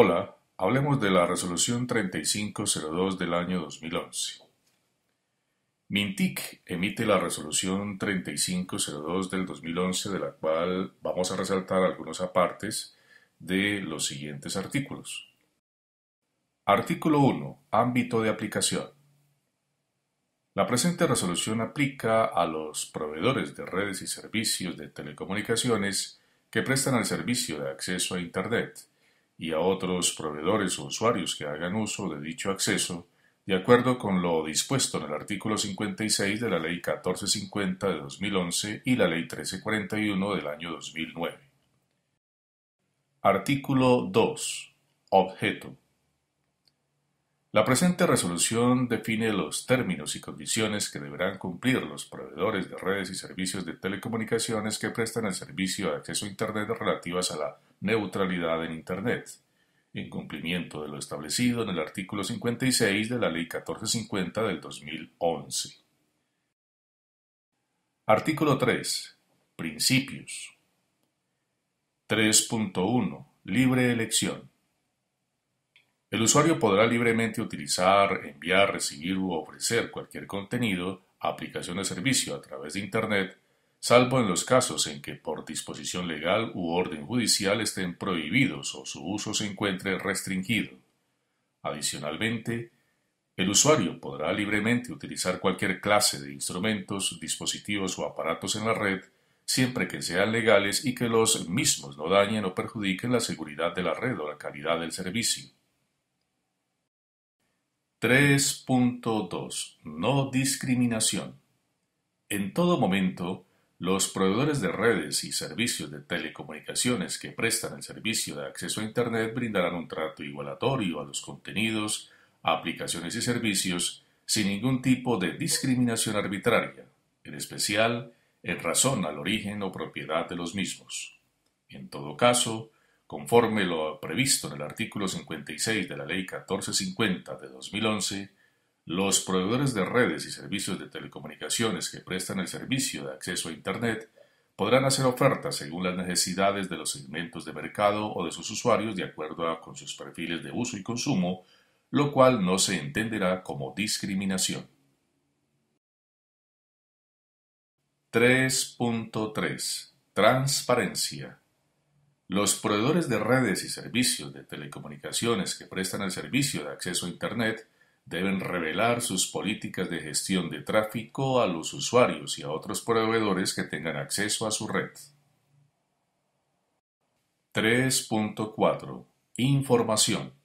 Hola, hablemos de la resolución 3502 del año 2011. Mintic emite la resolución 3502 del 2011 de la cual vamos a resaltar algunos apartes de los siguientes artículos. Artículo 1. Ámbito de aplicación. La presente resolución aplica a los proveedores de redes y servicios de telecomunicaciones que prestan el servicio de acceso a Internet, y a otros proveedores o usuarios que hagan uso de dicho acceso, de acuerdo con lo dispuesto en el artículo 56 de la Ley 1450 de 2011 y la Ley 1341 del año 2009. Artículo 2. Objeto. La presente resolución define los términos y condiciones que deberán cumplir los proveedores de redes y servicios de telecomunicaciones que prestan el servicio de acceso a Internet relativas a la neutralidad en Internet, en cumplimiento de lo establecido en el artículo 56 de la Ley 1450 del 2011. Artículo 3. Principios. 3.1. Libre elección. El usuario podrá libremente utilizar, enviar, recibir u ofrecer cualquier contenido, aplicación o servicio a través de Internet, salvo en los casos en que por disposición legal u orden judicial estén prohibidos o su uso se encuentre restringido. Adicionalmente, el usuario podrá libremente utilizar cualquier clase de instrumentos, dispositivos o aparatos en la red, siempre que sean legales y que los mismos no dañen o perjudiquen la seguridad de la red o la calidad del servicio. 3.2 No discriminación. En todo momento, los proveedores de redes y servicios de telecomunicaciones que prestan el servicio de acceso a Internet brindarán un trato igualatorio a los contenidos, aplicaciones y servicios sin ningún tipo de discriminación arbitraria, en especial en razón al origen o propiedad de los mismos. En todo caso, Conforme lo previsto en el artículo 56 de la Ley 1450 de 2011, los proveedores de redes y servicios de telecomunicaciones que prestan el servicio de acceso a Internet podrán hacer ofertas según las necesidades de los segmentos de mercado o de sus usuarios de acuerdo con sus perfiles de uso y consumo, lo cual no se entenderá como discriminación. 3.3 Transparencia los proveedores de redes y servicios de telecomunicaciones que prestan el servicio de acceso a Internet deben revelar sus políticas de gestión de tráfico a los usuarios y a otros proveedores que tengan acceso a su red. 3.4 Información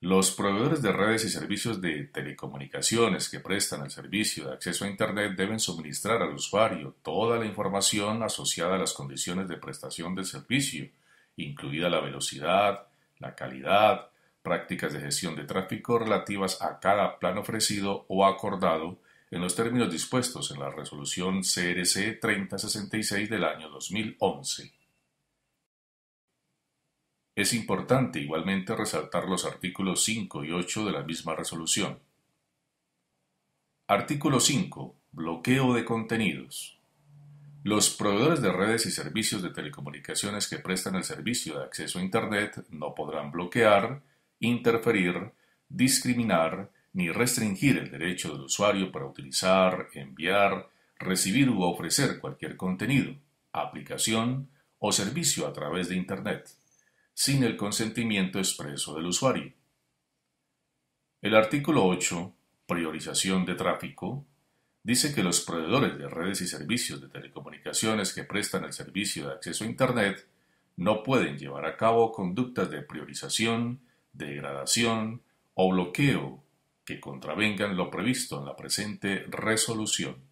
los proveedores de redes y servicios de telecomunicaciones que prestan el servicio de acceso a Internet deben suministrar al usuario toda la información asociada a las condiciones de prestación del servicio, incluida la velocidad, la calidad, prácticas de gestión de tráfico relativas a cada plan ofrecido o acordado en los términos dispuestos en la resolución CRC 3066 del año 2011. Es importante igualmente resaltar los artículos 5 y 8 de la misma resolución. Artículo 5. Bloqueo de contenidos. Los proveedores de redes y servicios de telecomunicaciones que prestan el servicio de acceso a Internet no podrán bloquear, interferir, discriminar ni restringir el derecho del usuario para utilizar, enviar, recibir u ofrecer cualquier contenido, aplicación o servicio a través de Internet sin el consentimiento expreso del usuario. El artículo 8, priorización de tráfico, dice que los proveedores de redes y servicios de telecomunicaciones que prestan el servicio de acceso a Internet no pueden llevar a cabo conductas de priorización, degradación o bloqueo que contravengan lo previsto en la presente resolución.